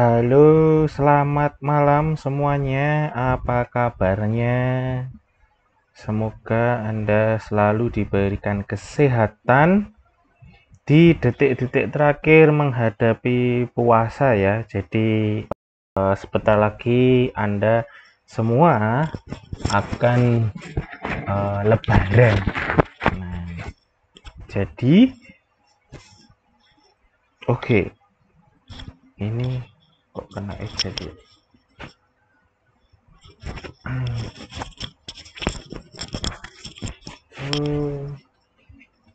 Halo, selamat malam semuanya. Apa kabarnya? Semoga Anda selalu diberikan kesehatan di detik-detik terakhir menghadapi puasa ya. Jadi uh, sebentar lagi Anda semua akan uh, lebaran. Nah, jadi oke. Okay. Ini kok kena es jadi ya, hmm.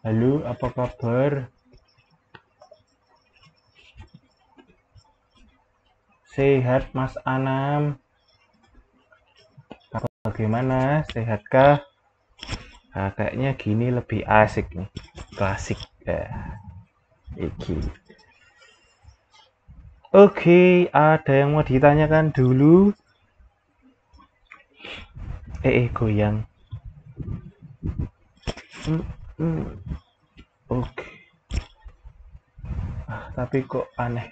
halo apa kabar sehat mas Anam Apa bagaimana sehatkah nah, gini lebih asik nih klasik ya iki Oke, ada yang mau ditanyakan dulu? Eh, eh goyang. Hmm, hmm. Oke. Ah, tapi kok aneh.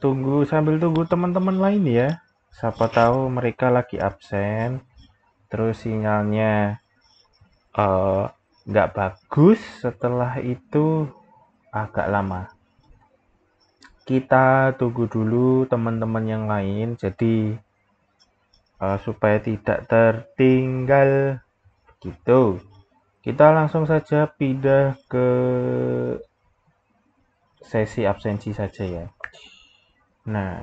Tunggu sambil tunggu teman-teman lain ya. Siapa tahu mereka lagi absen, terus sinyalnya eh, nggak uh, bagus. Setelah itu agak lama. Kita tunggu dulu teman-teman yang lain, jadi uh, supaya tidak tertinggal gitu Kita langsung saja pindah ke sesi absensi saja ya. Nah,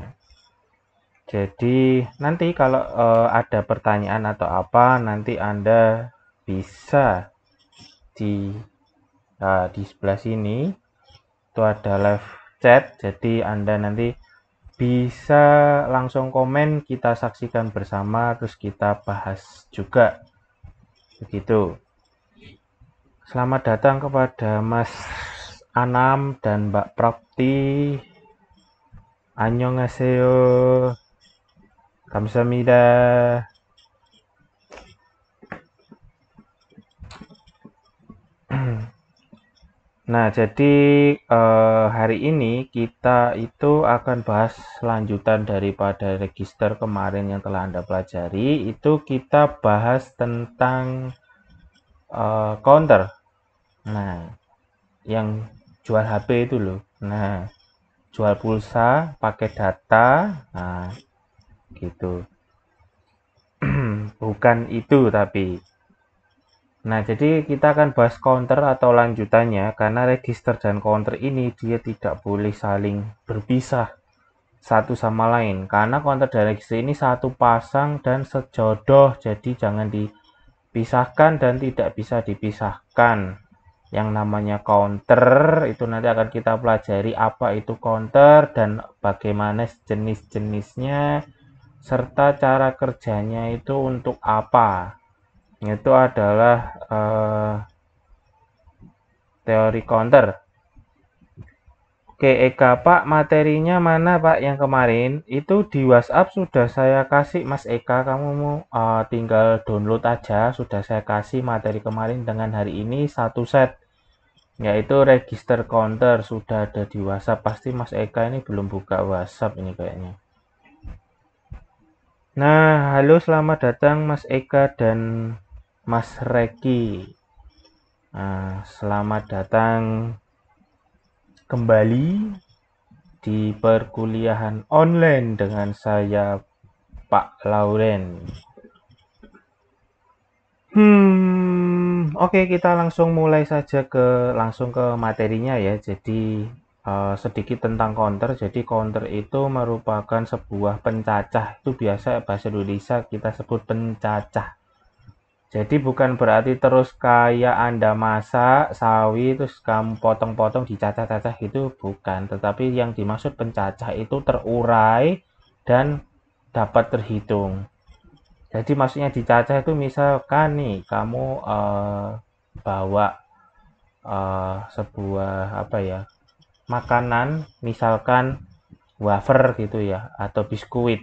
jadi nanti kalau uh, ada pertanyaan atau apa nanti Anda bisa di uh, di sebelah sini itu ada live chat jadi anda nanti bisa langsung komen kita saksikan bersama terus kita bahas juga begitu selamat datang kepada Mas Anam dan Mbak Prapti Annyeonghaseyo Kamsahamnida Nah, jadi eh, hari ini kita itu akan bahas lanjutan daripada register kemarin yang telah Anda pelajari. Itu kita bahas tentang eh, counter. Nah, yang jual HP itu loh. Nah, jual pulsa pakai data. Nah, gitu. Bukan itu tapi Nah, jadi kita akan bahas counter atau lanjutannya karena register dan counter ini dia tidak boleh saling berpisah satu sama lain karena counter dan register ini satu pasang dan sejodoh jadi jangan dipisahkan dan tidak bisa dipisahkan yang namanya counter itu nanti akan kita pelajari apa itu counter dan bagaimana jenis-jenisnya serta cara kerjanya itu untuk apa itu adalah uh, teori counter. Oke, Eka, Pak, materinya mana, Pak, yang kemarin? Itu di WhatsApp sudah saya kasih, Mas Eka, kamu mau uh, tinggal download aja. Sudah saya kasih materi kemarin dengan hari ini satu set, yaitu register counter. Sudah ada di WhatsApp, pasti Mas Eka ini belum buka WhatsApp ini kayaknya. Nah, halo, selamat datang Mas Eka dan Mas Reki. Nah, selamat datang kembali di perkuliahan online dengan saya Pak Lauren. Hmm, oke okay, kita langsung mulai saja ke langsung ke materinya ya. Jadi uh, sedikit tentang counter. Jadi counter itu merupakan sebuah pencacah. Itu biasa bahasa Indonesia kita sebut pencacah. Jadi bukan berarti terus kayak Anda masak sawi terus kamu potong-potong dicacah-cacah gitu bukan, tetapi yang dimaksud pencacah itu terurai dan dapat terhitung. Jadi maksudnya dicacah itu misalkan nih kamu uh, bawa uh, sebuah apa ya makanan misalkan wafer gitu ya atau biskuit.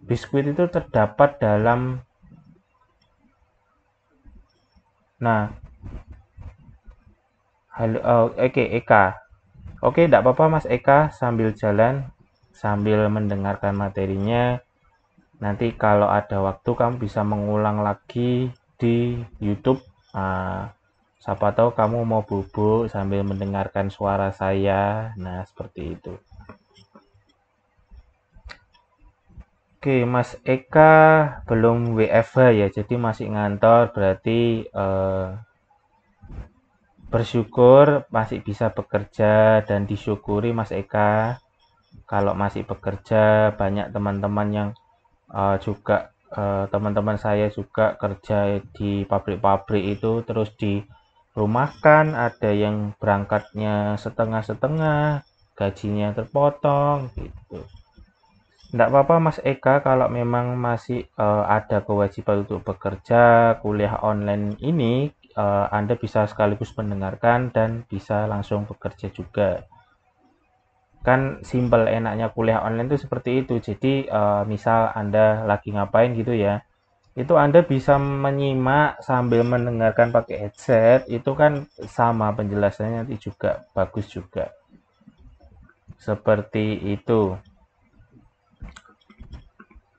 Biskuit itu terdapat dalam Nah, halo, oh, oke okay, Eka. Oke, tidak apa-apa Mas Eka sambil jalan, sambil mendengarkan materinya. Nanti kalau ada waktu kamu bisa mengulang lagi di YouTube. Uh, siapa tahu kamu mau bubuk sambil mendengarkan suara saya. Nah, seperti itu. Oke, Mas Eka belum WFH ya, jadi masih ngantor, berarti eh, bersyukur masih bisa bekerja dan disyukuri Mas Eka kalau masih bekerja banyak teman-teman yang eh, juga teman eh, teman-teman saya juga kerja di pabrik-pabrik itu terus di rumahkan, ada yang berangkatnya setengah-setengah, gajinya terpotong gitu. Tidak apa-apa Mas Eka kalau memang masih uh, ada kewajiban untuk bekerja kuliah online ini uh, Anda bisa sekaligus mendengarkan dan bisa langsung bekerja juga. Kan simpel enaknya kuliah online itu seperti itu. Jadi uh, misal Anda lagi ngapain gitu ya, itu Anda bisa menyimak sambil mendengarkan pakai headset, itu kan sama penjelasannya nanti juga bagus juga. Seperti itu.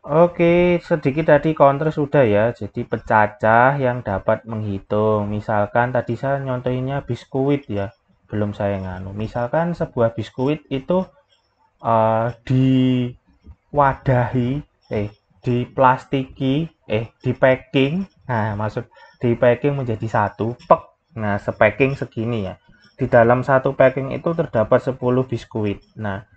Oke, sedikit tadi counter sudah ya. Jadi pecacah yang dapat menghitung. Misalkan tadi saya nyontohinnya biskuit ya. Belum saya nganu. Misalkan sebuah biskuit itu uh, diwadahi, eh, di diplastiki, eh, di packing. Nah, maksud di packing menjadi satu pek. Nah, sepacking segini ya. Di dalam satu packing itu terdapat 10 biskuit. Nah,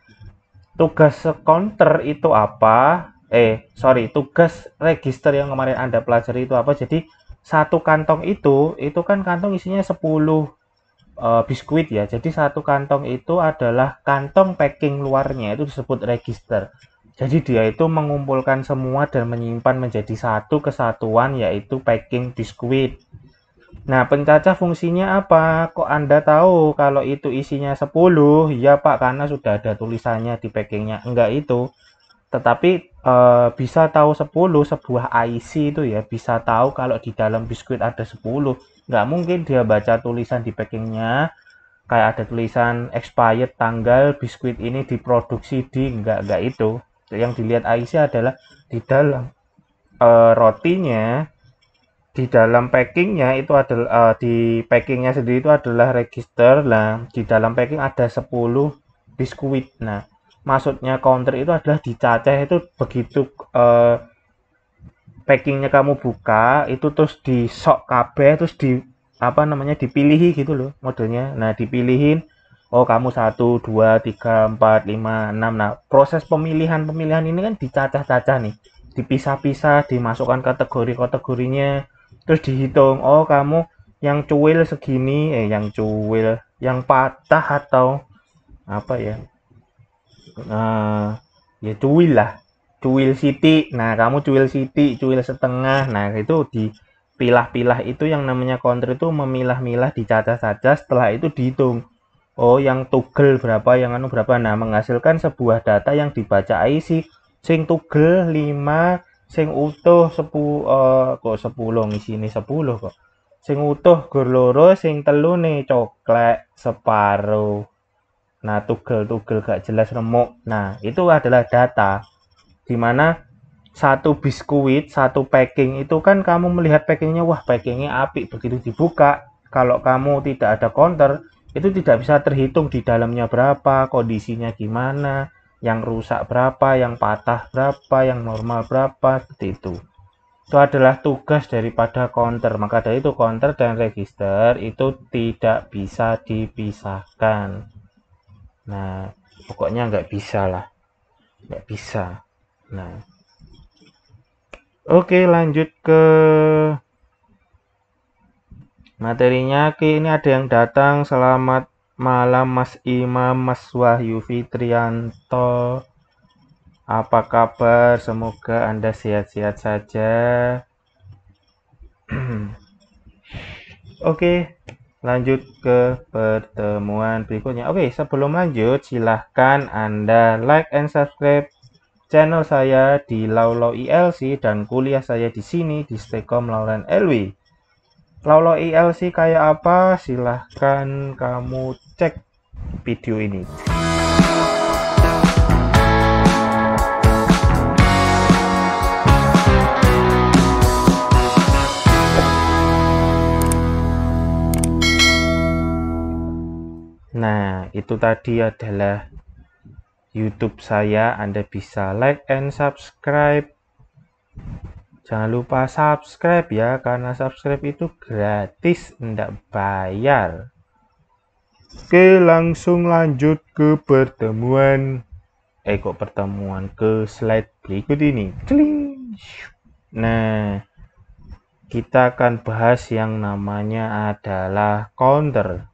tugas counter itu apa? eh sorry tugas register yang kemarin anda pelajari itu apa jadi satu kantong itu itu kan kantong isinya 10 uh, eh, biskuit ya jadi satu kantong itu adalah kantong packing luarnya itu disebut register jadi dia itu mengumpulkan semua dan menyimpan menjadi satu kesatuan yaitu packing biskuit. Nah, pencacah fungsinya apa? Kok Anda tahu kalau itu isinya 10? Ya Pak, karena sudah ada tulisannya di packingnya. Enggak itu. Tetapi uh, bisa tahu 10 sebuah IC itu ya bisa tahu kalau di dalam biskuit ada 10 nggak mungkin dia baca tulisan di packingnya kayak ada tulisan expired tanggal biskuit ini diproduksi di enggak enggak itu yang dilihat IC adalah di dalam uh, rotinya di dalam packingnya itu adalah eh, uh, di packingnya sendiri itu adalah register lah di dalam packing ada 10 biskuit nah maksudnya counter itu adalah dicacah itu begitu eh, packingnya kamu buka itu terus disok kabeh terus di apa namanya dipilihi gitu loh modelnya nah dipilihin oh kamu satu dua tiga empat lima enam nah proses pemilihan pemilihan ini kan dicacah-cacah nih dipisah-pisah dimasukkan kategori-kategorinya terus dihitung oh kamu yang cuil segini eh yang cuil yang patah atau apa ya uh, ya cuil lah cuil city nah kamu cuil city cuil setengah nah itu dipilah-pilah itu yang namanya country itu memilah-milah dicacah saja setelah itu dihitung oh yang tugel berapa yang anu berapa nah menghasilkan sebuah data yang dibaca IC sing tugel 5 sing utuh 10 uh, eh, kok 10 sini 10 kok sing utuh gur loro sing telu nih coklat separuh Nah, tugel-tugel gak jelas remuk. Nah, itu adalah data di satu biskuit, satu packing itu kan kamu melihat packingnya, wah packingnya api begitu dibuka. Kalau kamu tidak ada counter, itu tidak bisa terhitung di dalamnya berapa, kondisinya gimana, yang rusak berapa, yang patah berapa, yang normal berapa, seperti itu. Itu adalah tugas daripada counter. Maka dari itu counter dan register itu tidak bisa dipisahkan nah pokoknya nggak bisa lah nggak bisa nah oke lanjut ke materinya Oke, ini ada yang datang selamat malam Mas Imam Mas Wahyu Fitrianto apa kabar semoga anda sehat-sehat saja Oke, lanjut ke pertemuan berikutnya. Oke, okay, sebelum lanjut, silahkan Anda like and subscribe channel saya di LauLau ILC e dan kuliah saya di sini di Stekom Lauren LW. LauLau ILC e kayak apa? Silahkan kamu cek video ini. Nah, itu tadi adalah YouTube saya. Anda bisa like and subscribe. Jangan lupa subscribe ya, karena subscribe itu gratis, tidak bayar. Oke, langsung lanjut ke pertemuan. Eh, kok pertemuan ke slide berikut ini. Nah, kita akan bahas yang namanya adalah counter.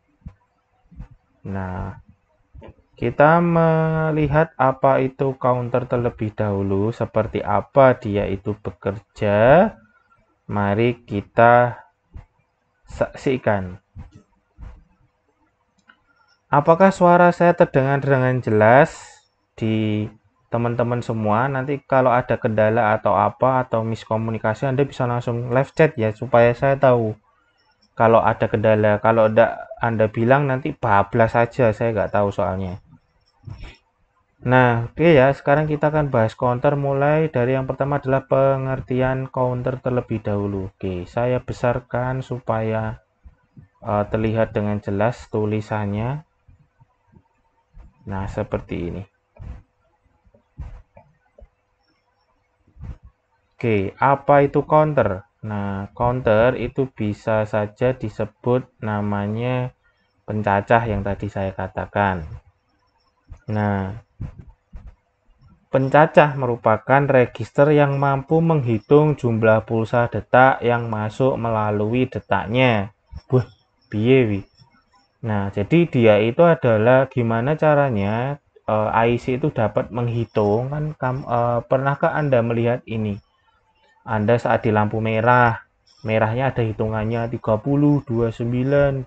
Nah, kita melihat apa itu counter terlebih dahulu, seperti apa dia itu bekerja. Mari kita saksikan. Apakah suara saya terdengar dengan jelas di teman-teman semua? Nanti kalau ada kendala atau apa atau miskomunikasi Anda bisa langsung live chat ya supaya saya tahu kalau ada kendala kalau tidak anda bilang nanti bablas saja saya nggak tahu soalnya nah oke okay ya sekarang kita akan bahas counter mulai dari yang pertama adalah pengertian counter terlebih dahulu oke okay, saya besarkan supaya uh, terlihat dengan jelas tulisannya nah seperti ini oke okay, apa itu counter Nah, counter itu bisa saja disebut namanya pencacah yang tadi saya katakan. Nah, pencacah merupakan register yang mampu menghitung jumlah pulsa detak yang masuk melalui detaknya. Buh, piye Nah, jadi dia itu adalah gimana caranya uh, eh, IC itu dapat menghitung kan kam, uh, pernahkah Anda melihat ini? Anda saat di lampu merah, merahnya ada hitungannya 30, 29, 28, 27,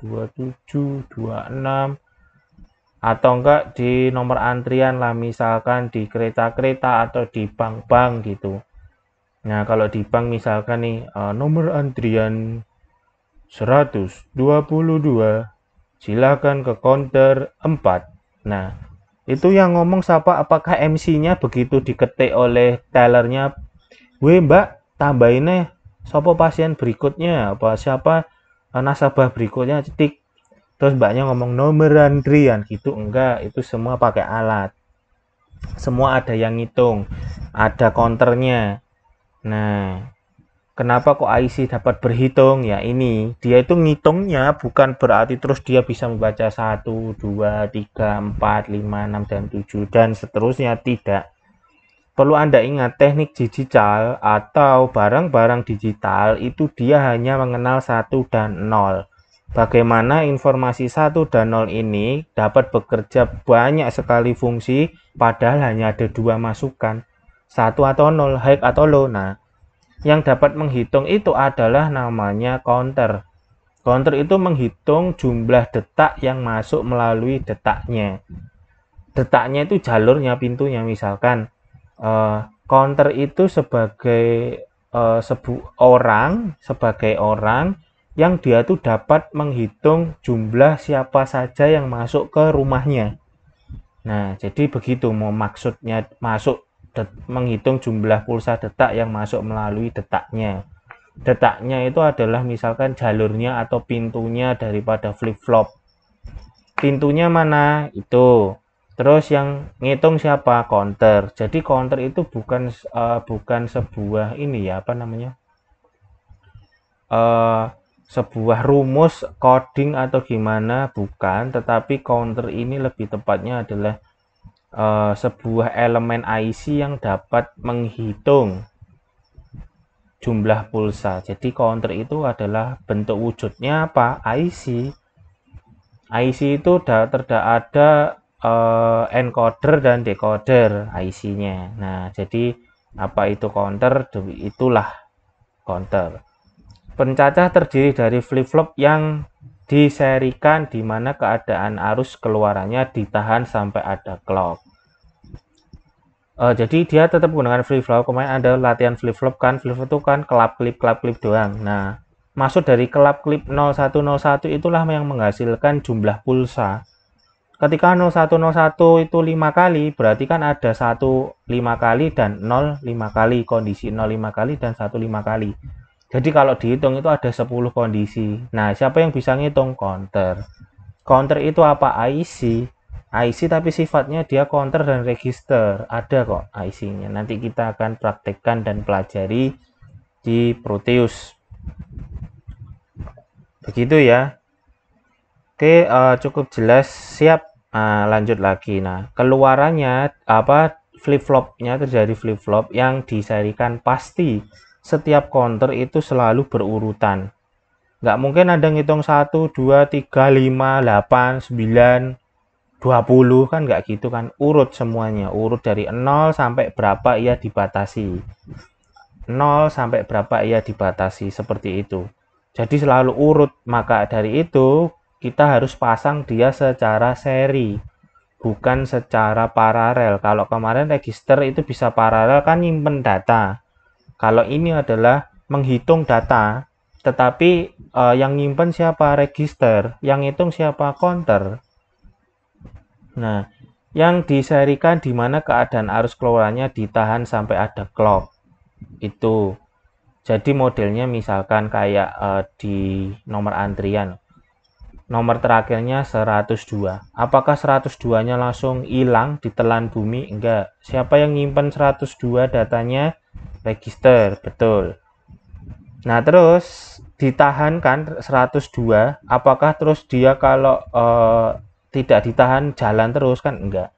26 atau enggak di nomor antrian lah misalkan di kereta-kereta atau di bank-bank gitu. Nah, kalau di bank misalkan nih eh, nomor antrian 122 silakan ke counter 4. Nah, itu yang ngomong siapa apakah MC-nya begitu diketik oleh tellernya we mbak tambahinnya sopo pasien berikutnya apa siapa eh, nasabah berikutnya cetik terus mbaknya ngomong nomor antrian gitu enggak itu semua pakai alat semua ada yang ngitung ada konternya nah kenapa kok IC dapat berhitung ya ini dia itu ngitungnya bukan berarti terus dia bisa membaca 1 2 3 4 5 6 dan 7 dan seterusnya tidak Perlu Anda ingat, teknik digital atau barang-barang digital itu dia hanya mengenal 1 dan 0. Bagaimana informasi 1 dan 0 ini dapat bekerja banyak sekali fungsi padahal hanya ada dua masukan, 1 atau 0, high atau low. Nah, yang dapat menghitung itu adalah namanya counter. Counter itu menghitung jumlah detak yang masuk melalui detaknya. Detaknya itu jalurnya pintunya misalkan Eh, counter itu sebagai uh, sebu orang sebagai orang yang dia tuh dapat menghitung jumlah siapa saja yang masuk ke rumahnya. Nah, jadi begitu mau maksudnya masuk menghitung jumlah pulsa detak yang masuk melalui detaknya. Detaknya itu adalah misalkan jalurnya atau pintunya daripada flip-flop. Pintunya mana? Itu. Terus yang ngitung siapa? Counter. Jadi counter itu bukan uh, bukan sebuah ini ya apa namanya? Uh, sebuah rumus coding atau gimana bukan, tetapi counter ini lebih tepatnya adalah uh, sebuah elemen IC yang dapat menghitung jumlah pulsa. Jadi counter itu adalah bentuk wujudnya apa? IC. IC itu terdapat ada uh, encoder dan decoder IC-nya. Nah, jadi apa itu counter? Itulah counter. Pencacah terdiri dari flip-flop yang diserikan di mana keadaan arus keluarannya ditahan sampai ada clock. Uh, eh, jadi dia tetap menggunakan flip flop. Kemarin ada latihan flip flop kan, flip flop itu kan kelap klip kelap klip doang. Nah, masuk dari kelap klip 0101 itulah yang menghasilkan jumlah pulsa Ketika 0101 itu 5 kali, berarti kan ada 15 kali dan 05 kali, kondisi 05 kali dan 15 kali. Jadi kalau dihitung itu ada 10 kondisi. Nah, siapa yang bisa ngitung? Counter. Counter itu apa? IC. IC tapi sifatnya dia counter dan register. Ada kok IC-nya. Nanti kita akan praktekkan dan pelajari di Proteus. Begitu ya. Oke, uh, cukup jelas. Siap. Nah, lanjut lagi. Nah, keluarannya apa flip-flopnya terjadi flip-flop yang diserikan pasti setiap counter itu selalu berurutan. Nggak mungkin ada ngitung 1, 2, 3, 5, 8, 9, 20 kan nggak gitu kan. Urut semuanya. Urut dari 0 sampai berapa ia dibatasi. 0 sampai berapa ia dibatasi seperti itu. Jadi selalu urut. Maka dari itu kita harus pasang dia secara seri bukan secara paralel kalau kemarin register itu bisa paralel kan nyimpen data kalau ini adalah menghitung data tetapi eh, yang nyimpen siapa register yang hitung siapa counter nah yang diserikan di mana keadaan arus keluarannya ditahan sampai ada clock itu jadi modelnya misalkan kayak uh, di nomor antrian nomor terakhirnya 102. Apakah 102-nya langsung hilang ditelan bumi? Enggak. Siapa yang nyimpan 102 datanya? Register, betul. Nah, terus ditahankan 102, apakah terus dia kalau eh, tidak ditahan jalan terus kan? Enggak.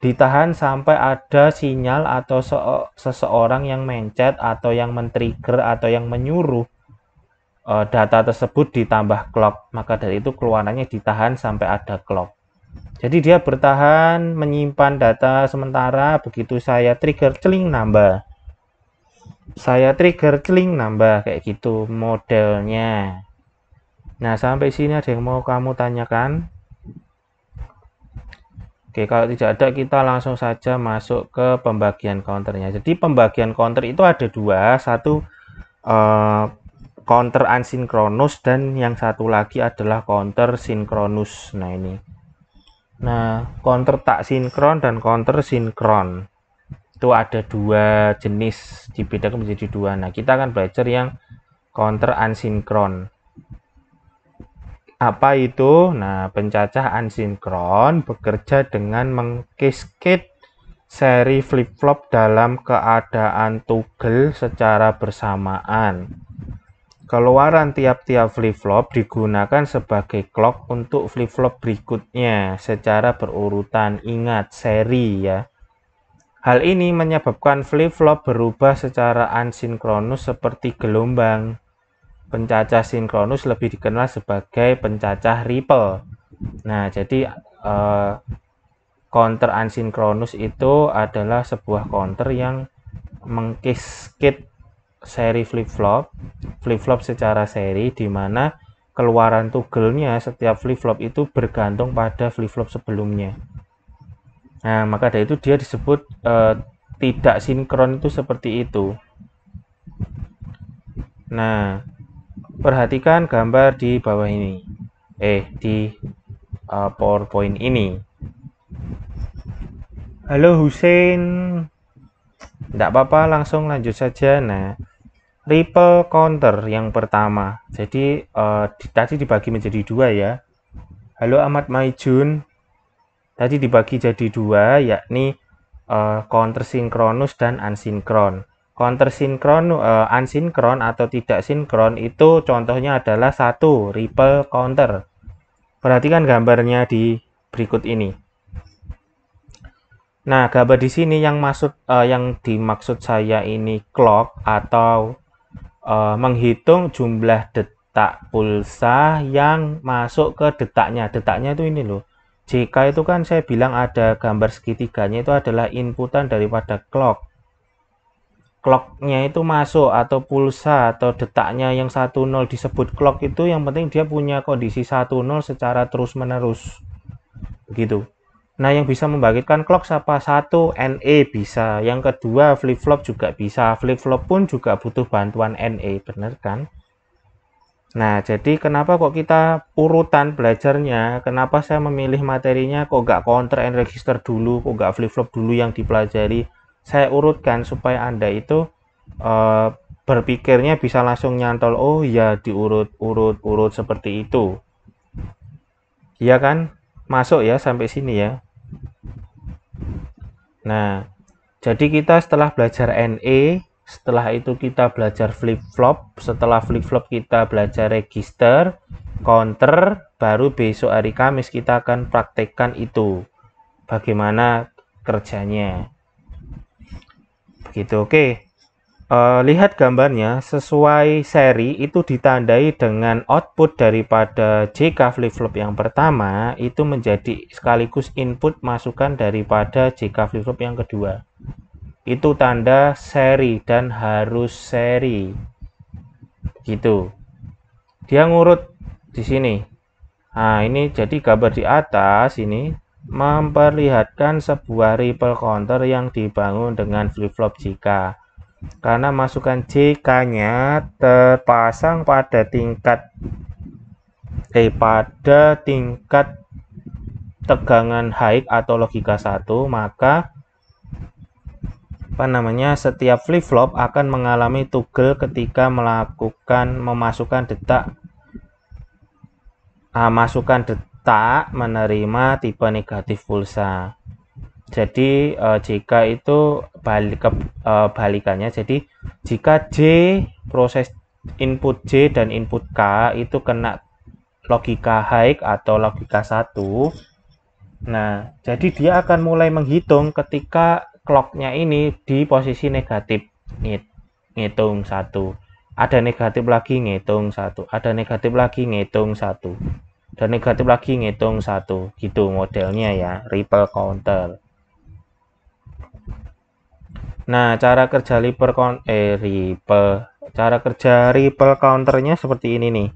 Ditahan sampai ada sinyal atau se seseorang yang mencet atau yang men-trigger atau yang menyuruh Eh, data tersebut ditambah clock, maka dari itu keluarannya ditahan sampai ada clock. Jadi dia bertahan menyimpan data sementara begitu saya trigger celing nambah. Saya trigger celing nambah kayak gitu modelnya. Nah, sampai sini ada yang mau kamu tanyakan? Oke, kalau tidak ada kita langsung saja masuk ke pembagian counternya. Jadi pembagian counter itu ada dua, satu eh, counter asinkronus dan yang satu lagi adalah counter sinkronus nah ini nah counter tak sinkron dan counter sinkron itu ada dua jenis dibedakan menjadi dua nah kita akan belajar yang counter asinkron. apa itu? Nah, pencacah asinkron bekerja dengan mengkiskit seri flip-flop dalam keadaan toggle secara bersamaan. Keluaran tiap-tiap flip-flop digunakan sebagai clock untuk flip-flop berikutnya secara berurutan. Ingat, seri ya. Hal ini menyebabkan flip-flop berubah secara ansinkronus seperti gelombang. Pencacah sinkronus lebih dikenal sebagai pencacah ripple. Nah, jadi uh, counter ansinkronus itu adalah sebuah counter yang mengkiskit seri flip-flop, flip-flop secara seri di mana keluaran tugelnya setiap flip-flop itu bergantung pada flip-flop sebelumnya. Nah, maka dari itu dia disebut eh, tidak sinkron itu seperti itu. Nah, perhatikan gambar di bawah ini. Eh, di uh, PowerPoint ini. Halo Hussein. Tidak apa-apa, langsung lanjut saja. Nah, ripple counter yang pertama jadi uh, di, tadi dibagi menjadi dua ya halo Ahmad Maijun tadi dibagi jadi dua yakni uh, counter sinkronus dan unsinkron. counter sinkron uh, eh, unsinkron atau tidak sinkron itu contohnya adalah satu ripple counter perhatikan gambarnya di berikut ini Nah, gambar di sini yang maksud uh, yang dimaksud saya ini clock atau uh, menghitung jumlah detak pulsa yang masuk ke detaknya. Detaknya itu ini loh. JK itu kan saya bilang ada gambar segitiganya itu adalah inputan daripada clock. Clocknya itu masuk atau pulsa atau detaknya yang 10 disebut clock itu yang penting dia punya kondisi 10 secara terus menerus. Begitu. Nah, yang bisa membangkitkan clock siapa? Satu, NA e bisa. Yang kedua, flip-flop juga bisa. Flip-flop pun juga butuh bantuan NA, e, benar kan? Nah, jadi kenapa kok kita urutan belajarnya? Kenapa saya memilih materinya kok nggak counter and register dulu, kok nggak flip-flop dulu yang dipelajari? Saya urutkan supaya Anda itu uh, berpikirnya bisa langsung nyantol, oh ya diurut-urut-urut seperti itu. Iya kan? Masuk ya sampai sini ya. Nah, jadi kita setelah belajar NE, setelah itu kita belajar flip-flop, setelah flip-flop kita belajar register, counter, baru besok hari Kamis kita akan praktekkan itu. Bagaimana kerjanya. Begitu, oke. Okay uh, lihat gambarnya sesuai seri itu ditandai dengan output daripada JK flip-flop yang pertama itu menjadi sekaligus input masukan daripada JK flip-flop yang kedua itu tanda seri dan harus seri gitu dia ngurut di sini nah ini jadi gambar di atas ini memperlihatkan sebuah ripple counter yang dibangun dengan flip-flop JK karena masukan JK-nya terpasang pada tingkat eh pada tingkat tegangan high atau logika satu, maka apa namanya setiap flip flop akan mengalami toggle ketika melakukan memasukkan detak ah, masukan detak menerima tipe negatif pulsa jadi uh, jika itu balik ke uh, balikannya jadi jika J proses input J dan input K itu kena logika high atau logika satu, nah jadi dia akan mulai menghitung ketika clocknya ini di posisi negatif Ngit, ngitung satu ada negatif lagi ngitung satu ada negatif lagi ngitung satu dan negatif lagi ngitung satu gitu modelnya ya ripple counter Nah, cara kerja ripple counter eh ripple. Cara kerja ripple counternya seperti ini nih.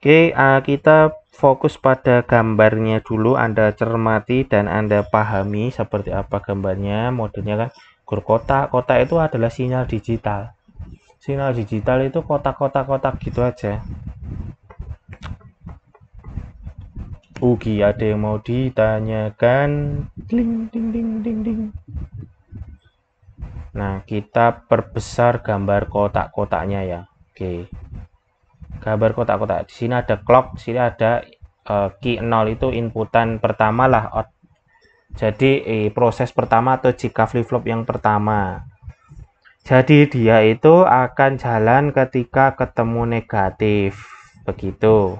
Oke, uh, kita fokus pada gambarnya dulu, Anda cermati dan Anda pahami seperti apa gambarnya, modelnya kan. Gur kotak, kotak itu adalah sinyal digital. Sinyal digital itu kotak-kotak-kotak gitu aja. Ugi ada yang mau ditanyakan. Ding ding ding ding ding. Nah, kita perbesar gambar kotak-kotaknya ya. Oke. Gambar kotak-kotak. Di sini ada clock, di sini ada uh, key 0 itu inputan pertama lah. Jadi eh, proses pertama atau jika flip-flop yang pertama. Jadi dia itu akan jalan ketika ketemu negatif. Begitu.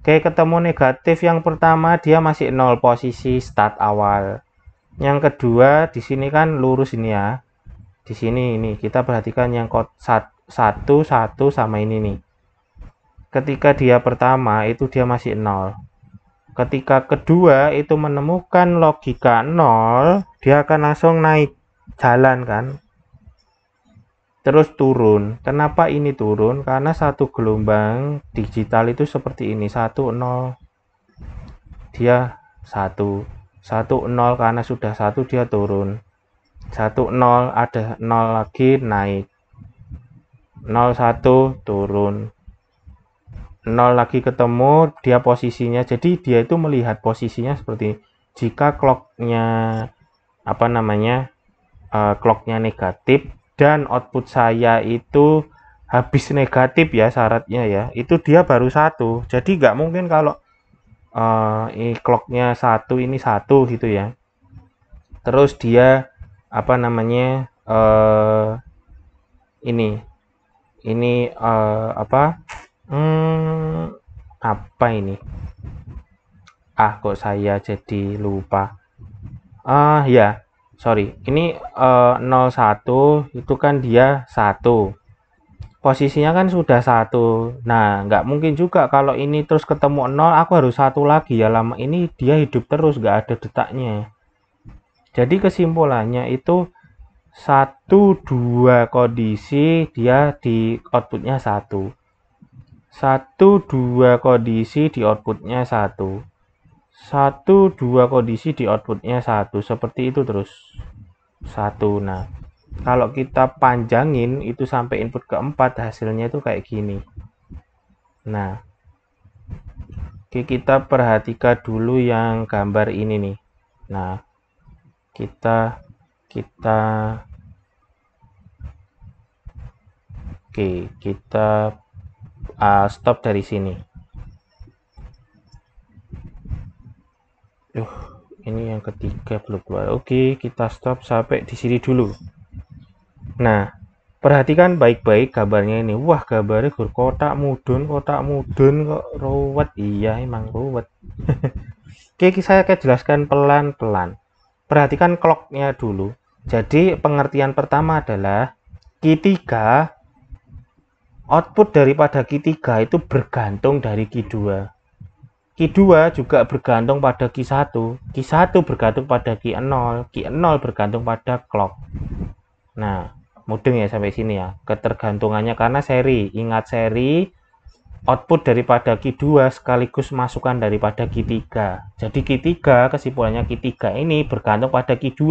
Oke, ketemu negatif yang pertama dia masih nol posisi start awal. Yang kedua di sini kan lurus ini ya di sini ini kita perhatikan yang kot satu satu sama ini nih ketika dia pertama itu dia masih nol ketika kedua itu menemukan logika nol dia akan langsung naik jalan kan terus turun kenapa ini turun karena satu gelombang digital itu seperti ini satu nol dia satu satu nol karena sudah satu dia turun satu nol ada nol lagi naik nol satu turun nol lagi ketemu dia posisinya jadi dia itu melihat posisinya seperti jika clocknya apa namanya uh, clocknya negatif dan output saya itu habis negatif ya syaratnya ya itu dia baru satu jadi nggak mungkin kalau uh, ini clocknya satu ini satu gitu ya terus dia apa namanya uh, ini ini uh, apa hmm, apa ini ah kok saya jadi lupa ah uh, ya sorry ini uh, eh, 01 itu kan dia satu posisinya kan sudah satu nah nggak mungkin juga kalau ini terus ketemu nol aku harus satu lagi ya lama ini dia hidup terus nggak ada detaknya jadi kesimpulannya itu satu dua kondisi dia di outputnya satu. Satu dua kondisi di outputnya satu. Satu dua kondisi di outputnya satu. Seperti itu terus. Satu. Nah, kalau kita panjangin itu sampai input keempat hasilnya itu kayak gini. Nah, Oke, kita perhatikan dulu yang gambar ini nih. Nah, kita kita oke kita uh, stop dari sini uh ini yang ketiga belum keluar oke kita stop sampai di sini dulu nah perhatikan baik-baik kabarnya ini wah gambarnya gur kotak mudun kotak mudun kok ruwet iya emang ruwet oke saya akan jelaskan pelan-pelan perhatikan clocknya dulu jadi pengertian pertama adalah Q3 output daripada Q3 itu bergantung dari Q2 Q2 juga bergantung pada Q1 Q1 bergantung pada Q0 Q0 bergantung pada clock nah mudeng ya sampai sini ya ketergantungannya karena seri ingat seri output daripada Q2 sekaligus masukan daripada Q3. Jadi Q3 kesimpulannya Q3 ini bergantung pada Q2.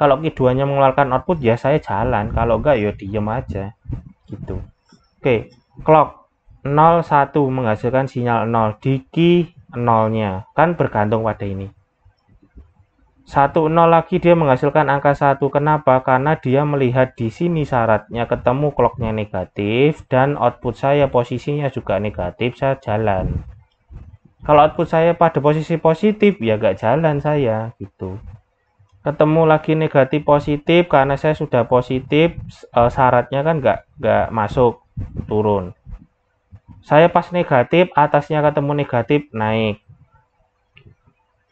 Kalau Q2-nya mengeluarkan output ya saya jalan, kalau enggak ya diem aja. Gitu. Oke, clock 01 menghasilkan sinyal 0 di Q 0-nya kan bergantung pada ini. 1-0 lagi dia menghasilkan angka 1. Kenapa? Karena dia melihat di sini syaratnya ketemu clocknya negatif dan output saya posisinya juga negatif, saya jalan. Kalau output saya pada posisi positif, ya gak jalan saya gitu. Ketemu lagi negatif positif karena saya sudah positif, eh, syaratnya kan gak, gak masuk, turun. Saya pas negatif, atasnya ketemu negatif, naik.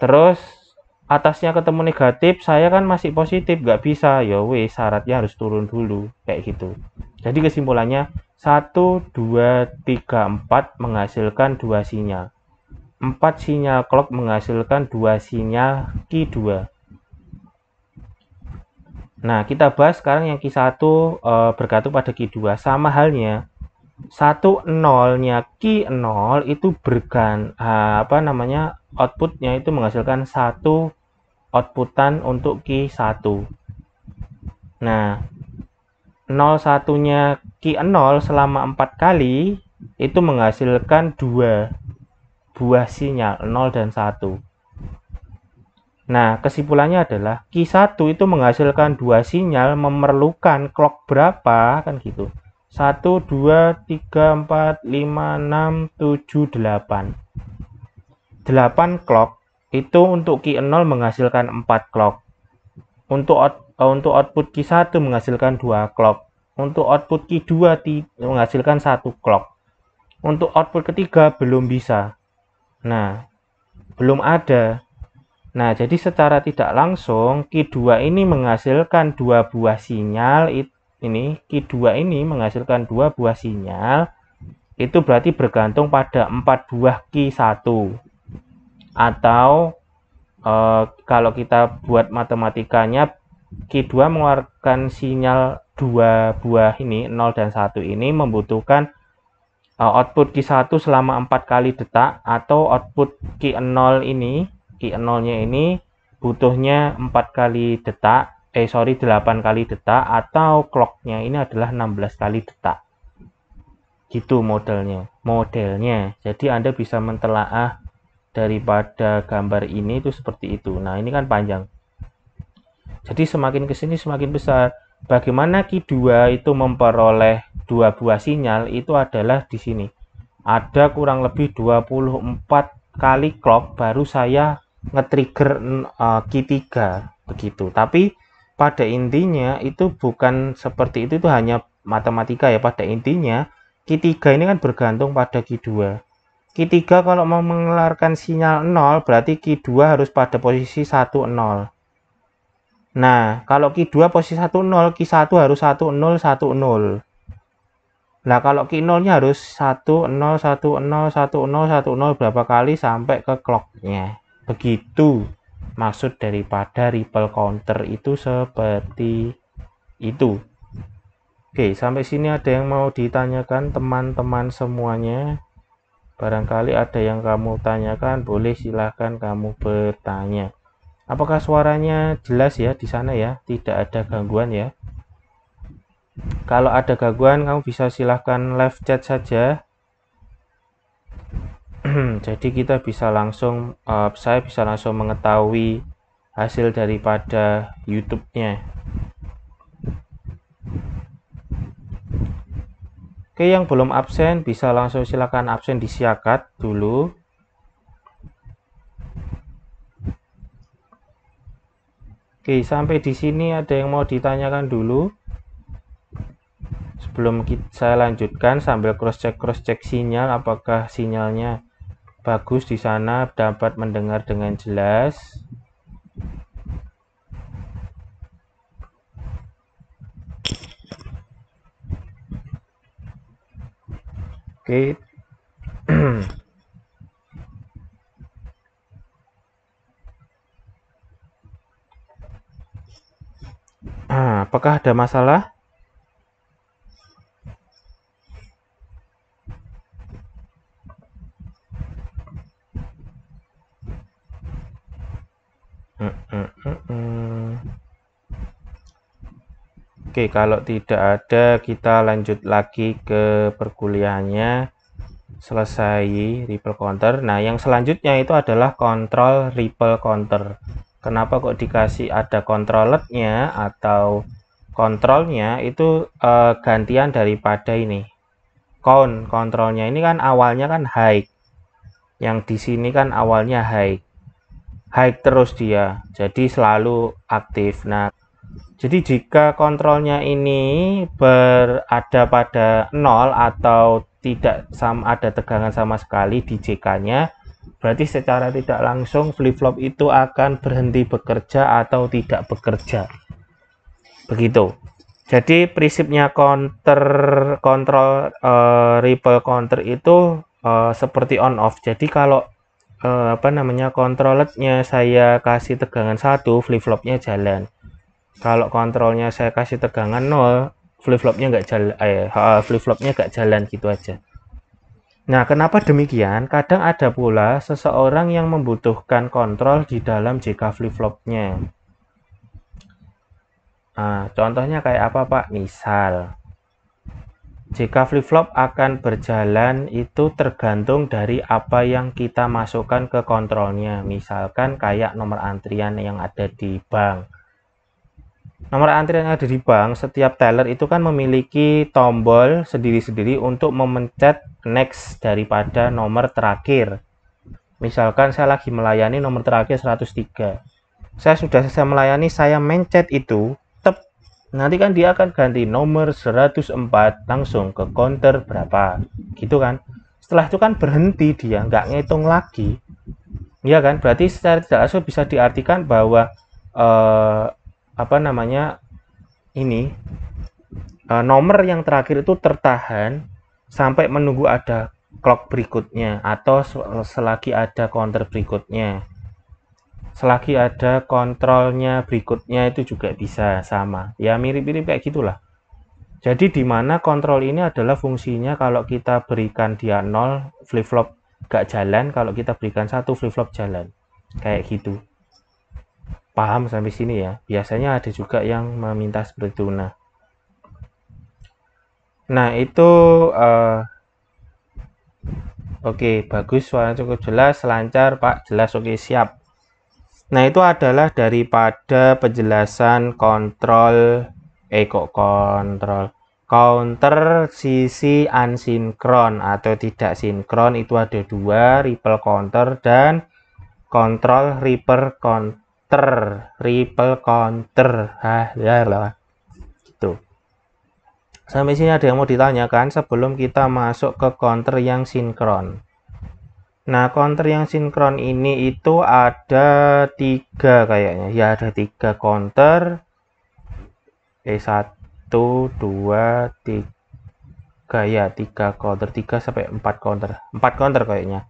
Terus atasnya ketemu negatif saya kan masih positif nggak bisa ya weh syaratnya harus turun dulu kayak gitu jadi kesimpulannya 1, 2, 3, 4 menghasilkan dua sinyal 4 sinyal clock menghasilkan dua sinyal Q2 Nah, kita bahas sekarang yang Q1 e, eh, bergantung pada Q2. Sama halnya, 1 nolnya Q0 itu bergan eh, apa namanya outputnya itu menghasilkan 1 outputan untuk Q1. Nah, 01-nya Q0 selama 4 kali itu menghasilkan 2 buah sinyal 0 dan 1. Nah, kesimpulannya adalah Q1 itu menghasilkan 2 sinyal memerlukan clock berapa kan gitu. 1 2 3 4 5 6 7 8. 8 clock itu untuk Q0 menghasilkan 4 clock. Untuk out, eh, untuk output Q1 menghasilkan 2 clock. Untuk output Q2 menghasilkan 1 clock. Untuk output ketiga belum bisa. Nah, belum ada. Nah, jadi secara tidak langsung Q2 ini menghasilkan dua buah sinyal ini Q2 ini menghasilkan dua buah sinyal itu berarti bergantung pada empat buah Q1 atau e, kalau kita buat matematikanya Q2 mengeluarkan sinyal dua buah ini 0 dan 1 ini membutuhkan e, output Q1 selama 4 kali detak atau output Q0 ini Q0-nya ini butuhnya 4 kali detak eh sorry 8 kali detak atau clock nya ini adalah 16 kali detak gitu modelnya modelnya jadi Anda bisa mentelaah daripada gambar ini itu seperti itu. Nah, ini kan panjang. Jadi semakin ke sini semakin besar. Bagaimana Q2 itu memperoleh dua buah sinyal itu adalah di sini. Ada kurang lebih 24 kali clock baru saya nge-trigger uh, Q3 e, begitu. Tapi pada intinya itu bukan seperti itu itu hanya matematika ya pada intinya Q3 ini kan bergantung pada Q2 Q3 kalau mau mengeluarkan sinyal 0 berarti Q2 harus pada posisi 1 0. Nah, kalau Q2 posisi 1 0, Q1 harus 1 0 1 0. Nah, kalau Q0-nya harus 1 0 1 0 1 0 1 0 berapa kali sampai ke clock-nya. Begitu maksud daripada ripple counter itu seperti itu. Oke, sampai sini ada yang mau ditanyakan teman-teman semuanya. Barangkali ada yang kamu tanyakan, boleh silahkan kamu bertanya. Apakah suaranya jelas ya di sana ya? Tidak ada gangguan ya? Kalau ada gangguan, kamu bisa silahkan live chat saja. Jadi kita bisa langsung, uh, saya bisa langsung mengetahui hasil daripada YouTube-nya. Oke, yang belum absen bisa langsung silakan absen di siakat dulu. Oke, sampai di sini ada yang mau ditanyakan dulu. Sebelum saya lanjutkan sambil cross check cross check sinyal apakah sinyalnya bagus di sana dapat mendengar dengan jelas. Oke. Okay. Ah, apakah ada masalah? Oke, kalau tidak ada, kita lanjut lagi ke perkuliahannya. Selesai ripple counter. Nah, yang selanjutnya itu adalah kontrol ripple counter. Kenapa kok dikasih ada controllernya atau kontrolnya itu eh, gantian daripada ini count kontrolnya ini kan awalnya kan high yang di sini kan awalnya high high terus dia jadi selalu aktif nah jadi jika kontrolnya ini berada pada 0 atau tidak sama ada tegangan sama sekali di JK-nya, berarti secara tidak langsung flip-flop itu akan berhenti bekerja atau tidak bekerja. Begitu. Jadi prinsipnya counter kontrol uh, ripple counter itu uh, seperti on off. Jadi kalau uh, apa namanya kontrolernya saya kasih tegangan satu, flip-flopnya jalan kalau kontrolnya saya kasih tegangan nol flip flopnya nggak jalan eh, flip flopnya nggak jalan gitu aja Nah, kenapa demikian? Kadang ada pula seseorang yang membutuhkan kontrol di dalam jika flip-flopnya. Nah, contohnya kayak apa, Pak? Misal, jika flip-flop akan berjalan itu tergantung dari apa yang kita masukkan ke kontrolnya. Misalkan kayak nomor antrian yang ada di bank nomor antrian yang ada di bank, setiap teller itu kan memiliki tombol sendiri-sendiri untuk memencet next daripada nomor terakhir. Misalkan saya lagi melayani nomor terakhir 103. Saya sudah selesai melayani, saya mencet itu, tep, nanti kan dia akan ganti nomor 104 langsung ke counter berapa. Gitu kan. Setelah itu kan berhenti dia, nggak ngitung lagi. Iya kan, berarti secara tidak langsung bisa diartikan bahwa eh, apa namanya ini uh, nomor yang terakhir itu tertahan sampai menunggu ada clock berikutnya atau selagi ada counter berikutnya selagi ada kontrolnya berikutnya itu juga bisa sama ya mirip-mirip kayak gitulah jadi di mana kontrol ini adalah fungsinya kalau kita berikan dia 0 flip-flop gak jalan kalau kita berikan satu flip-flop jalan kayak gitu paham sampai sini ya biasanya ada juga yang meminta seperti itu nah nah itu uh, oke okay, bagus suara cukup jelas lancar pak jelas oke okay, siap nah itu adalah daripada penjelasan kontrol eh kok kontrol counter sisi unsinkron atau tidak sinkron itu ada dua ripple counter dan kontrol ripple counter counter, ripple counter. Ah, ya lah. Gitu. Sampai sini ada yang mau ditanyakan sebelum kita masuk ke counter yang sinkron. Nah, counter yang sinkron ini itu ada tiga kayaknya. Ya, ada tiga counter. e satu, dua, tiga. Ya, tiga counter. Tiga sampai empat counter. Empat counter kayaknya.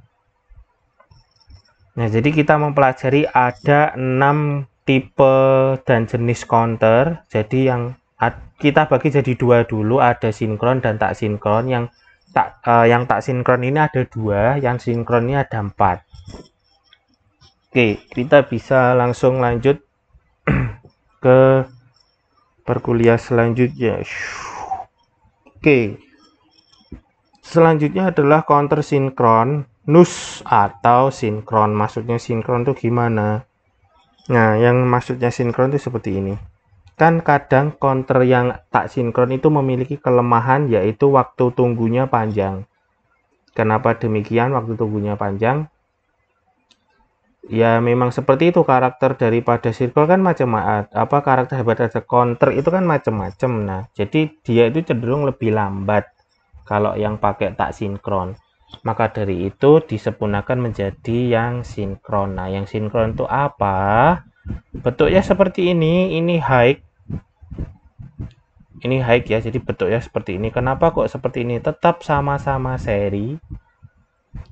Nah, jadi kita mempelajari ada enam tipe dan jenis counter. Jadi yang kita bagi jadi dua dulu, ada sinkron dan tak sinkron. Yang tak uh, yang tak sinkron ini ada dua, yang sinkron ini ada empat. Oke, kita bisa langsung lanjut ke perkuliah selanjutnya. Oke. Selanjutnya adalah counter sinkron nus atau sinkron. Maksudnya sinkron itu gimana? Nah, yang maksudnya sinkron itu seperti ini. Kan kadang counter yang tak sinkron itu memiliki kelemahan yaitu waktu tunggunya panjang. Kenapa demikian waktu tunggunya panjang? Ya memang seperti itu karakter daripada circle kan macam eh, apa karakter daripada counter itu kan macam-macam. Nah, jadi dia itu cenderung lebih lambat kalau yang pakai tak sinkron. Maka dari itu disempurnakan menjadi yang sinkron. Nah, yang sinkron itu apa? Bentuknya seperti ini, ini high. Ini high ya, jadi bentuknya seperti ini. Kenapa kok seperti ini? Tetap sama-sama seri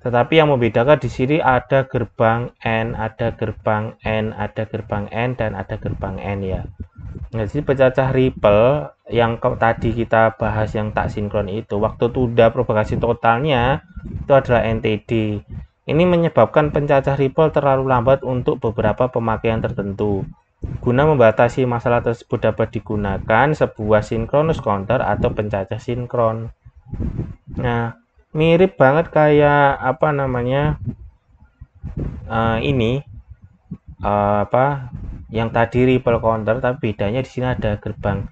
tetapi yang membedakan di sini ada gerbang N, ada gerbang N, ada gerbang N, dan ada gerbang N ya. Nah, jadi pecah ripple yang tadi kita bahas yang tak sinkron itu, waktu tunda propagasi totalnya itu adalah NTD. Ini menyebabkan pencacah ripple terlalu lambat untuk beberapa pemakaian tertentu. Guna membatasi masalah tersebut dapat digunakan sebuah sinkronus counter atau pencacah sinkron. Nah, mirip banget kayak apa namanya uh, ini uh, apa yang tadi ripple counter tapi bedanya di sini ada gerbang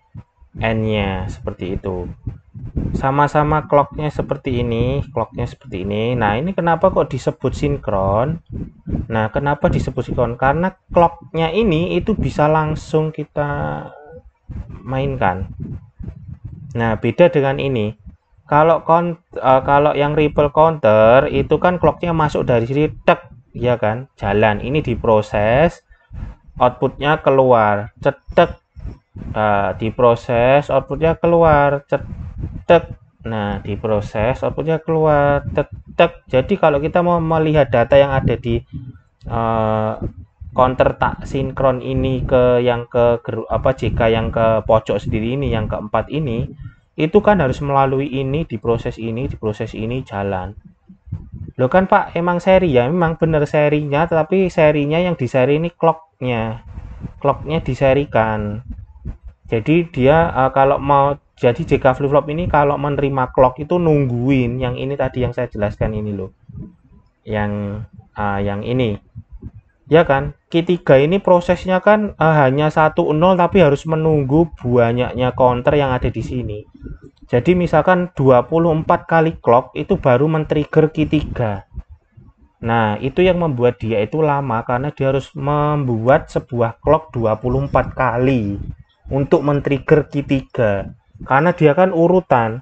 n-nya seperti itu sama-sama clocknya seperti ini clocknya seperti ini nah ini kenapa kok disebut sinkron nah kenapa disebut sinkron karena clocknya ini itu bisa langsung kita mainkan nah beda dengan ini kalau kon uh, kalau yang ripple counter hmm. itu kan clocknya masuk dari sini tek ya kan jalan ini diproses outputnya keluar cetek nah, diproses outputnya keluar cetek nah diproses outputnya keluar tek jadi kalau kita mau melihat data yang ada di uh, counter tak sinkron ini ke yang ke apa jika yang ke pojok sendiri ini yang keempat ini itu kan harus melalui ini, di proses ini, di proses ini, jalan. lo kan Pak, emang seri ya? Memang bener serinya, tetapi serinya yang di seri ini clocknya. Clocknya diserikan. Jadi dia uh, kalau mau jadi JK flip flop ini kalau menerima clock itu nungguin yang ini tadi yang saya jelaskan ini loh. Yang uh, yang ini ya kan Q3 ini prosesnya kan uh, hanya 1-0 tapi harus menunggu banyaknya counter yang ada di sini jadi misalkan 24 kali clock itu baru men-trigger Q3 nah itu yang membuat dia itu lama karena dia harus membuat sebuah clock 24 kali untuk men-trigger Q3 karena dia kan urutan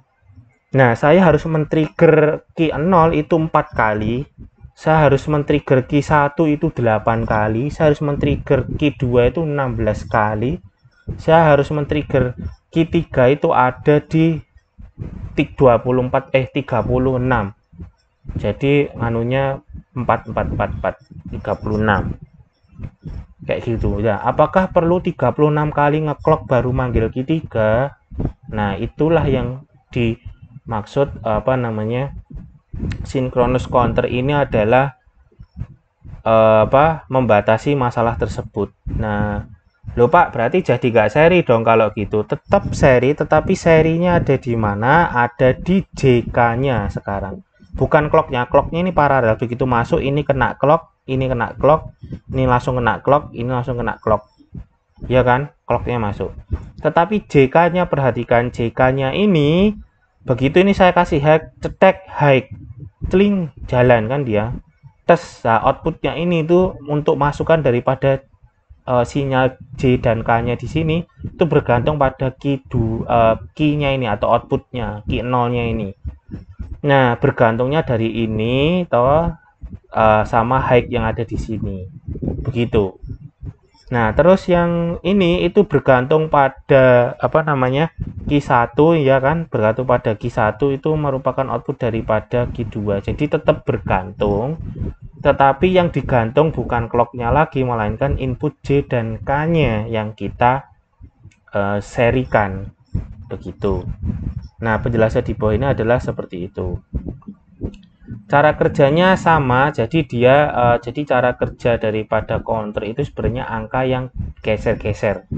Nah, saya harus men-trigger Q0 itu 4 kali, saya harus men-trigger key 1 itu 8 kali, saya harus men-trigger key 2 itu 16 kali, saya harus men-trigger key 3 itu ada di 24 eh 36. Jadi anunya 4444 36. Kayak gitu ya. Apakah perlu 36 kali ngeklok baru manggil key 3 Nah, itulah yang dimaksud apa namanya Synchronous counter ini adalah eh, apa membatasi masalah tersebut. Nah, lupa berarti jadi gak seri dong kalau gitu. Tetap seri, tetapi serinya ada di mana? Ada di JK-nya sekarang. Bukan clocknya, clocknya ini paralel. Begitu masuk, ini kena clock, ini kena clock, ini langsung kena clock, ini langsung kena clock. Ya kan? Clocknya masuk. Tetapi JK-nya, perhatikan JK-nya ini begitu ini saya kasih hack cetek high, cling jalan kan dia tes nah, outputnya ini itu untuk masukan daripada uh, sinyal J dan K nya di sini itu bergantung pada key uh, eh, key nya ini atau outputnya key nya ini nah bergantungnya dari ini toh uh, sama high yang ada di sini begitu Nah, terus yang ini itu bergantung pada apa namanya? Q1 ya kan, bergantung pada Q1 itu merupakan output daripada Q2. Jadi tetap bergantung, tetapi yang digantung bukan clocknya lagi melainkan input J dan K-nya yang kita uh, serikan. Begitu. Nah, penjelasan di bawah ini adalah seperti itu cara kerjanya sama jadi dia uh, jadi cara kerja daripada counter itu sebenarnya angka yang geser-geser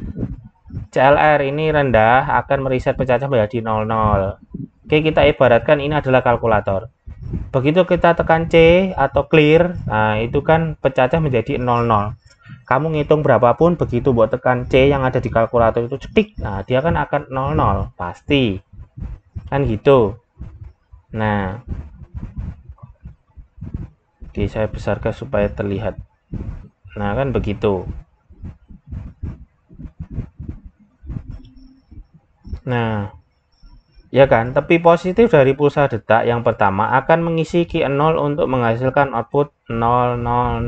CLR ini rendah akan meriset pecahnya menjadi 00 Oke kita ibaratkan ini adalah kalkulator begitu kita tekan C atau clear nah itu kan pecahnya menjadi 00 kamu ngitung berapapun begitu buat tekan C yang ada di kalkulator itu cetik nah dia kan akan 00 pasti kan gitu nah di saya besarkan supaya terlihat. Nah, kan begitu. Nah, ya kan? Tepi positif dari pulsa detak yang pertama akan mengisi q 0 untuk menghasilkan output 0001.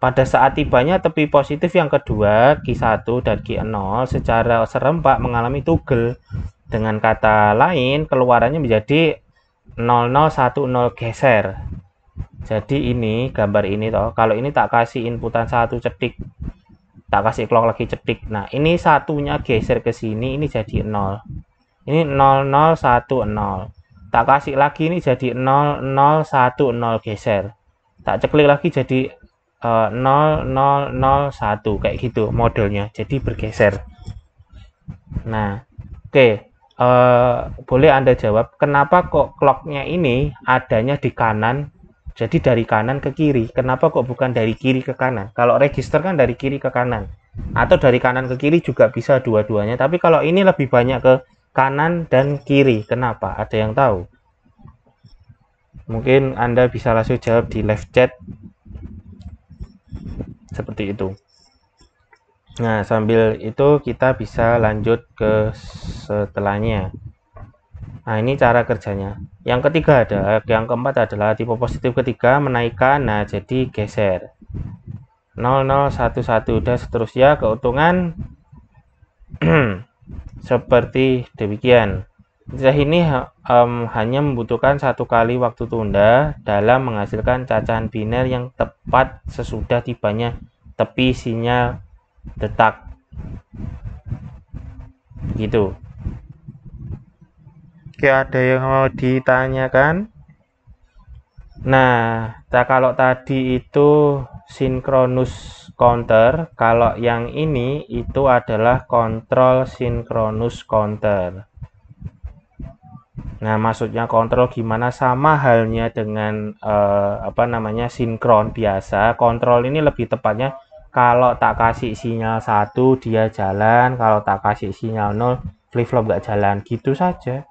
Pada saat tibanya tepi positif yang kedua, Q1 dan Q0 secara serempak mengalami tugel. Dengan kata lain, keluarannya menjadi 0010 geser jadi ini gambar ini toh kalau ini tak kasih inputan satu cetik tak kasih clock lagi cetik nah ini satunya geser ke sini ini jadi nol ini nol nol satu nol tak kasih lagi ini jadi nol nol satu nol geser tak ceklik lagi jadi eh, nol nol satu kayak gitu modelnya jadi bergeser nah oke okay. uh, eh, boleh anda jawab kenapa kok clocknya ini adanya di kanan jadi dari kanan ke kiri. Kenapa kok bukan dari kiri ke kanan? Kalau register kan dari kiri ke kanan. Atau dari kanan ke kiri juga bisa dua-duanya. Tapi kalau ini lebih banyak ke kanan dan kiri. Kenapa? Ada yang tahu? Mungkin Anda bisa langsung jawab di live chat. Seperti itu. Nah, sambil itu kita bisa lanjut ke setelahnya. Nah, ini cara kerjanya. Yang ketiga ada, yang keempat adalah tipe positif ketiga menaikkan, nah jadi geser. 0011 dan seterusnya keuntungan seperti demikian. Cacah ini um, hanya membutuhkan satu kali waktu tunda dalam menghasilkan cacahan biner yang tepat sesudah tibanya tepi sinyal detak. Gitu jika ada yang mau ditanyakan? Nah, kalau tadi itu sinkronus counter, kalau yang ini itu adalah kontrol sinkronus counter. Nah, maksudnya kontrol gimana sama halnya dengan eh, apa namanya sinkron biasa. Kontrol ini lebih tepatnya kalau tak kasih sinyal satu dia jalan, kalau tak kasih sinyal nol flip flop gak jalan, gitu saja.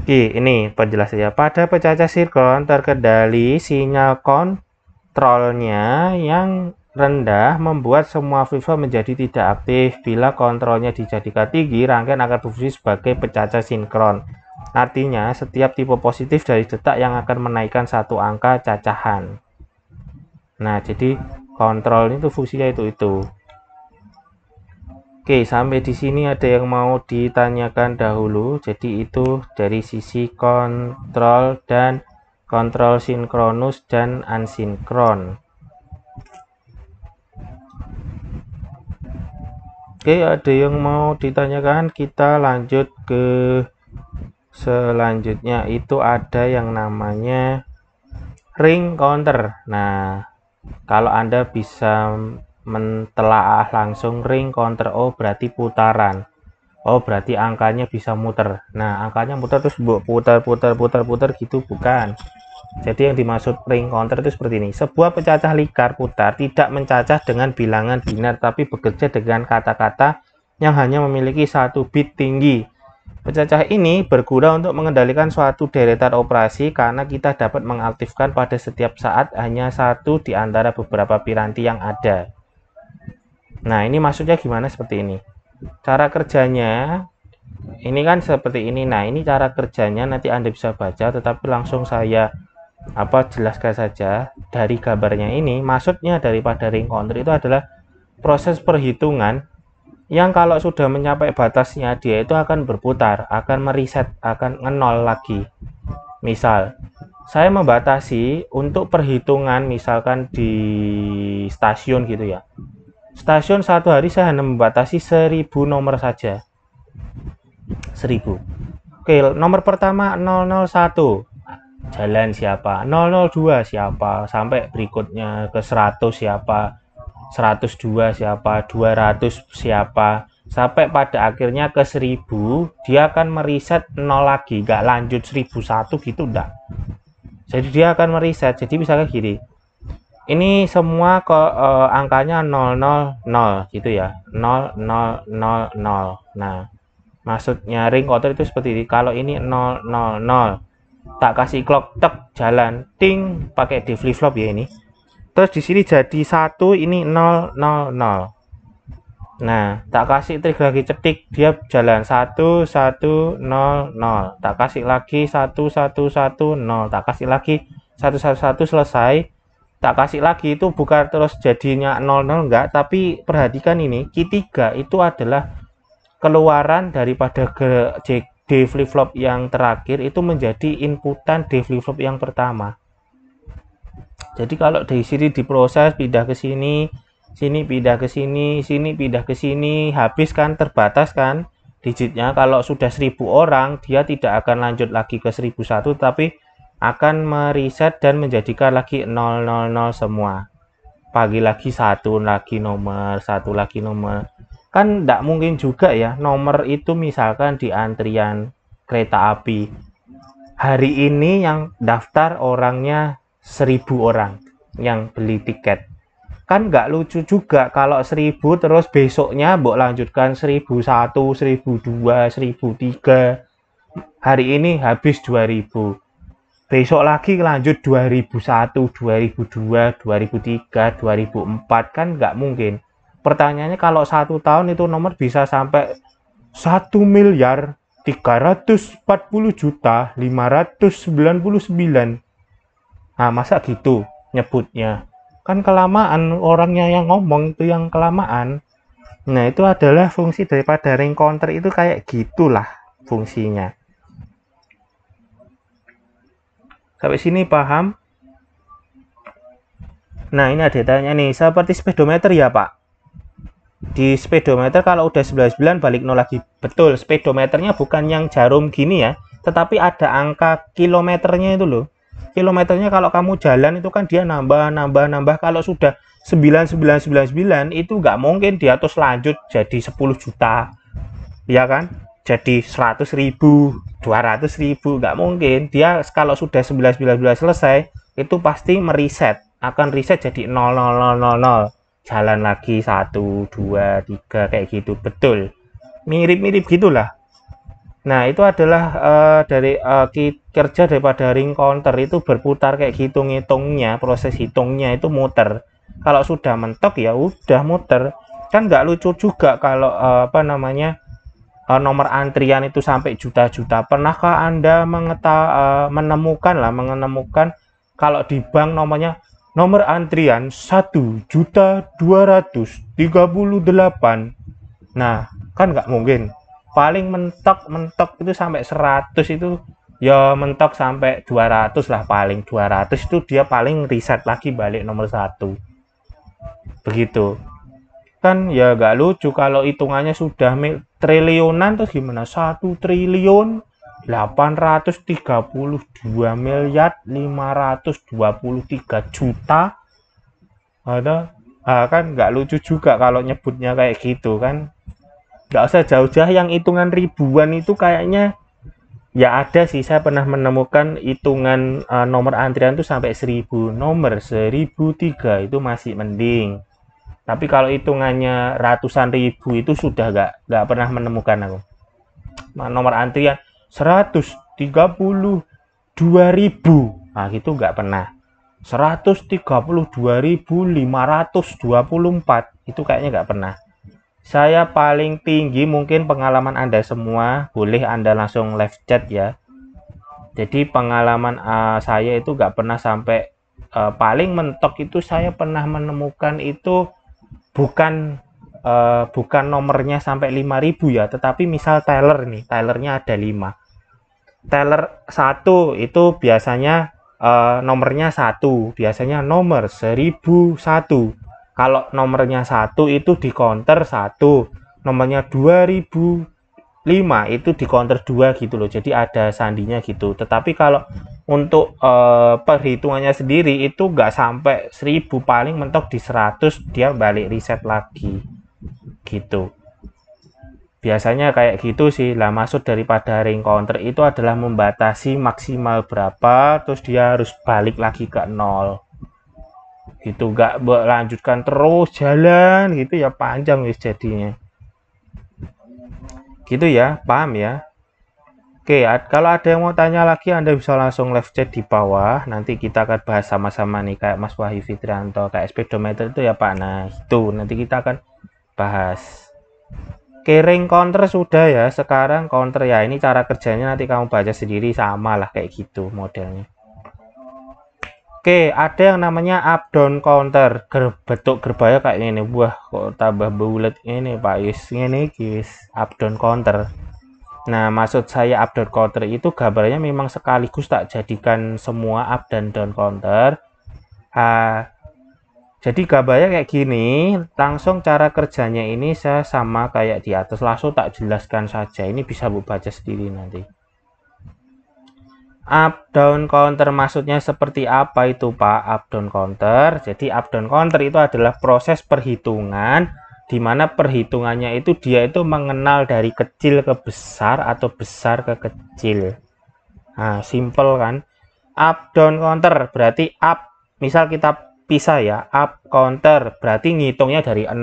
Oke, ini penjelasannya. Pada pecah sirkon terkendali sinyal kontrolnya yang rendah membuat semua viva menjadi tidak aktif. Bila kontrolnya dijadikan tinggi, rangkaian akan berfungsi sebagai pecaca sinkron. Artinya, setiap tipe positif dari detak yang akan menaikkan satu angka cacahan. Nah, jadi kontrol itu fungsinya itu itu. Oke, sampai di sini ada yang mau ditanyakan dahulu. Jadi itu dari sisi kontrol dan kontrol sinkronus dan ansinkron. Oke, ada yang mau ditanyakan? Kita lanjut ke selanjutnya itu ada yang namanya ring counter. Nah, kalau Anda bisa mentelaah langsung ring counter O berarti putaran Oh berarti angkanya bisa muter nah angkanya muter terus putar putar putar putar gitu bukan jadi yang dimaksud ring counter itu seperti ini sebuah pecacah likar putar tidak mencacah dengan bilangan binar tapi bekerja dengan kata-kata yang hanya memiliki satu bit tinggi pecacah ini berguna untuk mengendalikan suatu deretan operasi karena kita dapat mengaktifkan pada setiap saat hanya satu di antara beberapa piranti yang ada. Nah, ini maksudnya gimana seperti ini? Cara kerjanya ini kan seperti ini. Nah, ini cara kerjanya nanti Anda bisa baca tetapi langsung saya apa jelaskan saja dari gambarnya ini maksudnya daripada ring counter itu adalah proses perhitungan yang kalau sudah mencapai batasnya dia itu akan berputar akan meriset akan ngenol lagi misal saya membatasi untuk perhitungan misalkan di stasiun gitu ya Stasiun satu hari saya hanya membatasi 1000 nomor saja. 1000. Oke, nomor pertama 001. Jalan siapa? 002 siapa? Sampai berikutnya ke 100 siapa? 102 siapa? 200 siapa? Sampai pada akhirnya ke 1000, dia akan meriset 0 lagi, nggak lanjut 1001 gitu enggak. Jadi dia akan meriset. Jadi misalnya gini, ini semua ke uh, angkanya 000 gitu ya 0000 nah maksudnya ring kotor itu seperti ini kalau ini 000 tak kasih clock tek jalan ting pakai di flip flop ya ini terus di sini jadi satu ini 000 nah tak kasih trik lagi cetik dia jalan satu satu nol tak kasih lagi satu satu satu nol tak kasih lagi satu satu satu selesai tak kasih lagi itu bukan terus jadinya 00 enggak tapi perhatikan ini Q3 itu adalah keluaran daripada D flip flop yang terakhir itu menjadi inputan D flip flop yang pertama jadi kalau dari sini diproses pindah ke sini sini pindah ke sini sini pindah ke sini habis kan terbatas kan digitnya kalau sudah 1000 orang dia tidak akan lanjut lagi ke 1001 tapi akan mereset dan menjadikan lagi 000 semua pagi lagi satu lagi nomor satu lagi nomor kan tidak mungkin juga ya nomor itu misalkan di antrian kereta api hari ini yang daftar orangnya seribu orang yang beli tiket kan nggak lucu juga kalau seribu terus besoknya mau lanjutkan seribu satu seribu dua seribu tiga hari ini habis dua ribu besok lagi lanjut 2001, 2002, 2003, 2004 kan nggak mungkin. Pertanyaannya kalau satu tahun itu nomor bisa sampai 1 miliar 340 juta 599. Nah, masa gitu nyebutnya? Kan kelamaan orangnya yang ngomong itu yang kelamaan. Nah, itu adalah fungsi daripada ring counter itu kayak gitulah fungsinya. Sampai sini paham? Nah, ini ada tanya nih, seperti speedometer ya, Pak. Di speedometer kalau udah 99 balik nol lagi. Betul, speedometernya bukan yang jarum gini ya, tetapi ada angka kilometernya itu loh. Kilometernya kalau kamu jalan itu kan dia nambah, nambah, nambah. Kalau sudah 9999 itu nggak mungkin dia terus lanjut jadi 10 juta. Ya kan? jadi 100 ribu 200 ribu nggak mungkin dia kalau sudah 1919 selesai itu pasti meriset akan riset jadi 0000 jalan lagi 1, 2, 3, kayak gitu betul mirip-mirip gitulah nah itu adalah uh, dari uh, kerja daripada ring counter itu berputar kayak gitu ngitungnya proses hitungnya itu muter kalau sudah mentok ya udah muter Kan nggak lucu juga kalau uh, apa namanya Eh, nomor antrian itu sampai juta-juta. Pernahkah Anda mengeta- uh, menemukan lah menemukan kalau di bank nomornya nomor antrian 1 juta 238. Nah, kan nggak mungkin. Paling mentok-mentok itu sampai 100 itu ya mentok sampai 200 lah paling 200 itu dia paling riset lagi balik nomor satu begitu kan ya gak lucu kalau hitungannya sudah triliunan terus gimana? Satu triliun 832 miliar 523 juta ada ah, kan nggak lucu juga kalau nyebutnya kayak gitu kan nggak usah jauh-jauh yang hitungan ribuan itu kayaknya ya ada sih saya pernah menemukan hitungan uh, nomor antrian tuh sampai 1000 nomor 1003 itu masih mending tapi kalau hitungannya ratusan ribu itu sudah gak gak pernah menemukan aku. Nomor antrian ya, 132 ribu, nah gitu gak pernah. 132.524 itu kayaknya gak pernah. Saya paling tinggi mungkin pengalaman Anda semua, boleh Anda langsung live chat ya. Jadi pengalaman uh, saya itu gak pernah sampai uh, paling mentok itu saya pernah menemukan itu bukan uh, bukan nomornya sampai 5000 ya, tetapi misal teller nih, tellernya ada 5. teller 1 itu biasanya uh, nomornya 1, biasanya nomor 1001. Kalau nomornya 1 itu di counter 1, nomornya 2000 5 itu di counter 2 gitu loh. Jadi ada sandinya gitu. Tetapi kalau untuk uh, perhitungannya sendiri itu nggak sampai 1000 paling mentok di 100 dia balik riset lagi gitu biasanya kayak gitu sih lah maksud daripada ring counter itu adalah membatasi maksimal berapa terus dia harus balik lagi ke nol gitu nggak melanjutkan terus jalan gitu ya panjang wis jadinya gitu ya paham ya Oke, kalau ada yang mau tanya lagi, Anda bisa langsung live chat di bawah. Nanti kita akan bahas sama-sama nih, kayak Mas Wahyu Fitrianto, kayak speedometer itu ya Pak. Nah, itu nanti kita akan bahas. Kering counter sudah ya, sekarang counter ya. Ini cara kerjanya nanti kamu baca sendiri sama lah kayak gitu modelnya. Oke, ada yang namanya up down counter. Ger bentuk gerbaya kayak ini. buah kok tambah bulat ini Pak Yus. Ini guys, up down counter. Nah, maksud saya up down counter itu gambarnya memang sekaligus tak jadikan semua up dan down counter. Uh, jadi gambarnya kayak gini, langsung cara kerjanya ini saya sama kayak di atas, langsung tak jelaskan saja. Ini bisa Bu baca sendiri nanti. Up down counter maksudnya seperti apa itu Pak? Up down counter. Jadi up down counter itu adalah proses perhitungan di mana perhitungannya itu dia itu mengenal dari kecil ke besar atau besar ke kecil nah simple kan up down counter berarti up misal kita pisah ya up counter berarti ngitungnya dari 0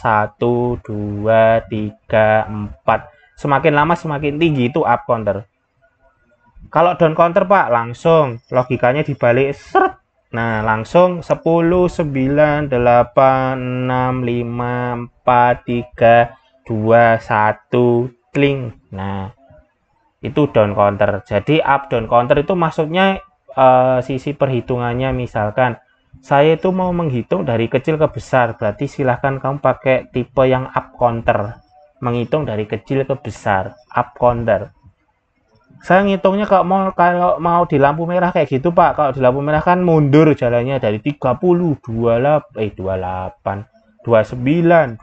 1 2 3 4 semakin lama semakin tinggi itu up counter kalau down counter pak langsung logikanya dibalik seret Nah, langsung 10 9 8 6 5 4 3 2 1 kling. Nah, itu down counter. Jadi up down counter itu maksudnya uh, sisi perhitungannya misalkan saya itu mau menghitung dari kecil ke besar, berarti silahkan kamu pakai tipe yang up counter. Menghitung dari kecil ke besar, up counter saya ngitungnya kalau mau kalau mau di lampu merah kayak gitu Pak kalau di lampu merah kan mundur jalannya dari 30 28 eh 28 29 28 27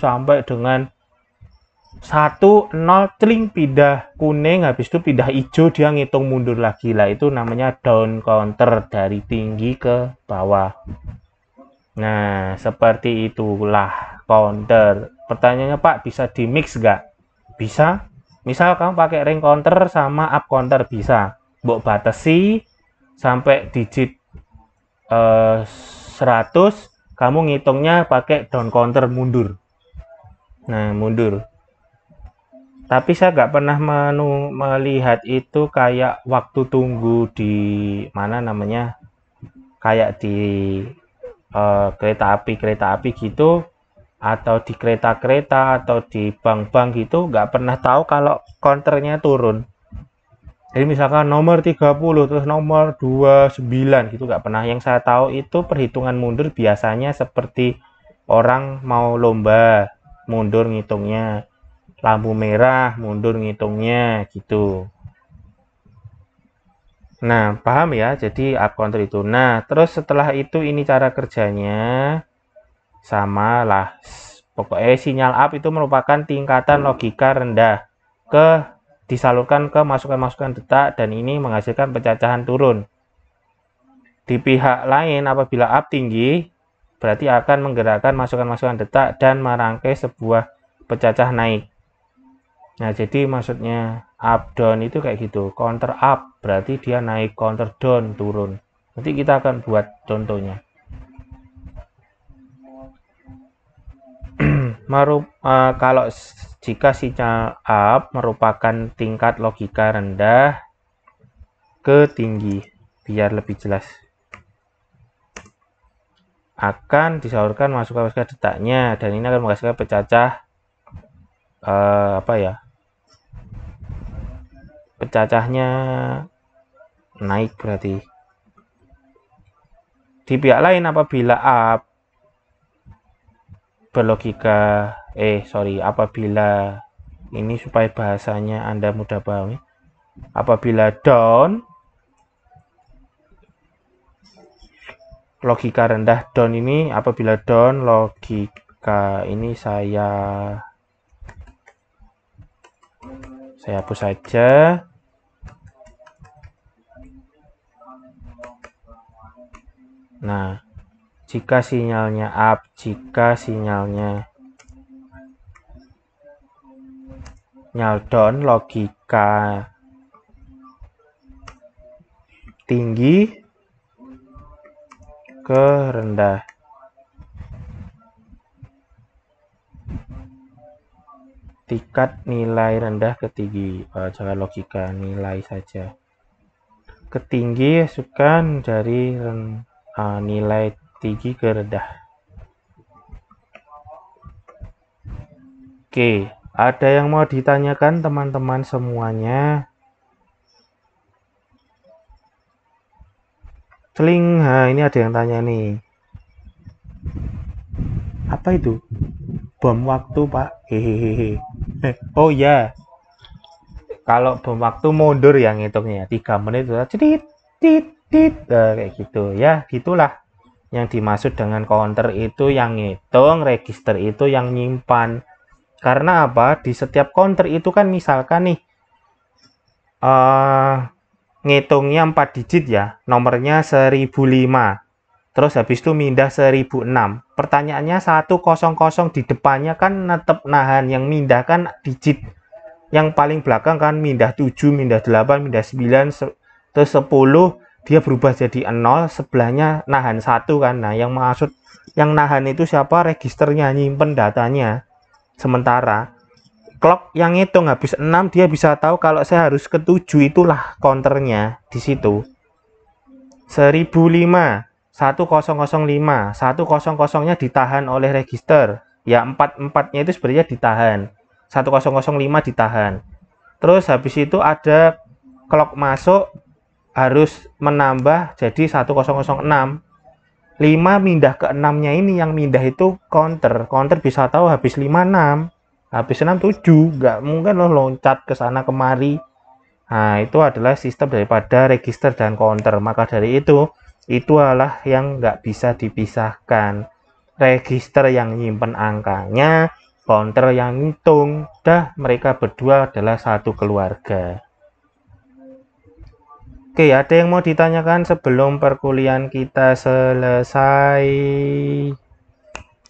sampai dengan 1 0 tling pindah kuning habis itu pindah hijau dia ngitung mundur lagi lah itu namanya down counter dari tinggi ke bawah Nah, seperti itulah counter. Pertanyaannya, Pak, bisa di mix nggak? Bisa misal kamu pakai ring counter sama up counter bisa mbok batasi sampai digit eh, 100 kamu ngitungnya pakai down counter mundur nah mundur tapi saya nggak pernah menu, melihat itu kayak waktu tunggu di mana namanya kayak di uh, kereta api kereta api gitu atau di kereta-kereta atau di bank-bank gitu nggak pernah tahu kalau counternya turun jadi misalkan nomor 30 terus nomor 29 gitu nggak pernah yang saya tahu itu perhitungan mundur biasanya seperti orang mau lomba mundur ngitungnya lampu merah mundur ngitungnya gitu nah paham ya jadi up counter itu nah terus setelah itu ini cara kerjanya sama lah pokoknya sinyal up itu merupakan tingkatan logika rendah ke disalurkan ke masukan-masukan detak dan ini menghasilkan pencacahan turun. Di pihak lain apabila up tinggi berarti akan menggerakkan masukan-masukan detak dan merangkai sebuah pecah naik. Nah, jadi maksudnya up down itu kayak gitu. Counter up berarti dia naik, counter down turun. Nanti kita akan buat contohnya. Maru, uh, eh, kalau jika sinyal up merupakan tingkat logika rendah ke tinggi, biar lebih jelas. Akan disalurkan masuk ke masker detaknya dan ini akan menghasilkan pecacah uh, apa ya? Pecacahnya naik berarti. Di pihak lain apabila up berlogika eh sorry apabila ini supaya bahasanya anda mudah pahami apabila down logika rendah down ini apabila down logika ini saya saya hapus saja nah jika sinyalnya up, jika sinyalnya nyal down, logika tinggi ke rendah. Tingkat nilai rendah ke tinggi, oh, jangan logika nilai saja. Ketinggi sukan dari uh, nilai tinggi ke rendah. Oke, ada yang mau ditanyakan teman-teman semuanya? Celing, ha, ini ada yang tanya nih. Apa itu? Bom waktu, Pak. Hehehe. Eh, oh ya. Kalau bom waktu mundur yang ngitungnya 3 ya. menit sudah cetit tit tit nah, kayak gitu ya, gitulah yang dimaksud dengan counter itu yang ngitung, register itu yang nyimpan. Karena apa? Di setiap counter itu kan misalkan nih uh, ngitungnya 4 digit ya, nomornya 1005. Terus habis itu mindah 1006. Pertanyaannya 100 di depannya kan tetap nahan yang mindah kan digit. Yang paling belakang kan mindah 7, mindah 8, mindah 9, terus 10, dia berubah jadi 0 sebelahnya nahan satu kan nah yang maksud yang nahan itu siapa registernya nyimpen datanya sementara clock yang ngitung habis 6 dia bisa tahu kalau saya harus ke 7 itulah counternya di situ 1005 1005 1000 nya ditahan oleh register ya 44 nya itu sebenarnya ditahan 1005 ditahan terus habis itu ada clock masuk harus menambah jadi 1006 5 mindah ke 6 nya ini yang mindah itu counter counter bisa tahu habis 5 6 habis 6 7 nggak mungkin lo loncat ke sana kemari nah itu adalah sistem daripada register dan counter maka dari itu itu adalah yang nggak bisa dipisahkan register yang nyimpen angkanya counter yang ngitung dah mereka berdua adalah satu keluarga Oke, ada yang mau ditanyakan sebelum perkuliahan kita selesai?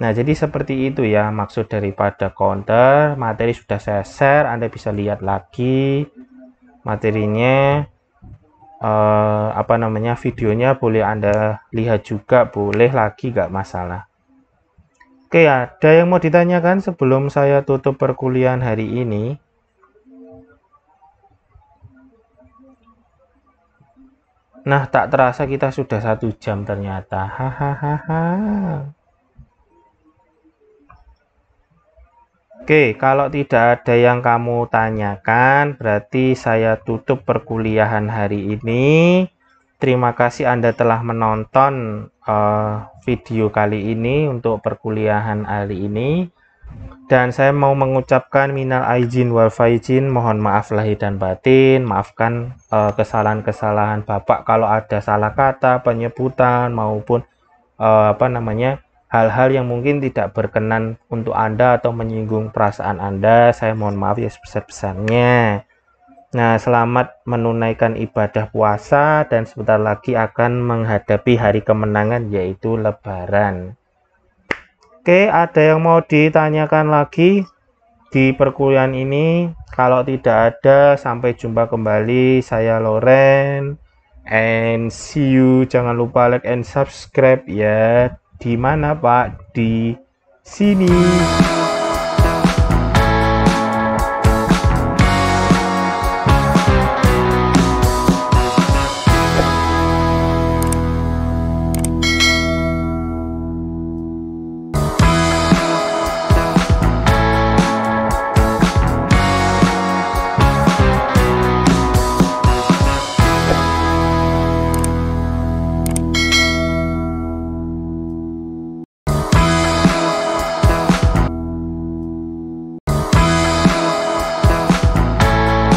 Nah, jadi seperti itu ya maksud daripada counter. Materi sudah saya share, Anda bisa lihat lagi materinya. Eh, apa namanya videonya boleh Anda lihat juga, boleh lagi gak masalah. Oke, ada yang mau ditanyakan sebelum saya tutup perkuliahan hari ini? Nah, tak terasa kita sudah satu jam ternyata. Hahaha. Oke, kalau tidak ada yang kamu tanyakan, berarti saya tutup perkuliahan hari ini. Terima kasih Anda telah menonton uh, video kali ini untuk perkuliahan hari ini dan saya mau mengucapkan minal aijin wal faizin mohon maaf lahir dan batin maafkan eh, kesalahan-kesalahan Bapak kalau ada salah kata penyebutan maupun eh, apa namanya hal-hal yang mungkin tidak berkenan untuk Anda atau menyinggung perasaan Anda saya mohon maaf ya sebesar-besarnya Nah, selamat menunaikan ibadah puasa dan sebentar lagi akan menghadapi hari kemenangan yaitu lebaran. Oke, ada yang mau ditanyakan lagi di perkuliahan ini? Kalau tidak ada, sampai jumpa kembali. Saya Loren and see you. Jangan lupa like and subscribe ya. Di mana, Pak? Di sini.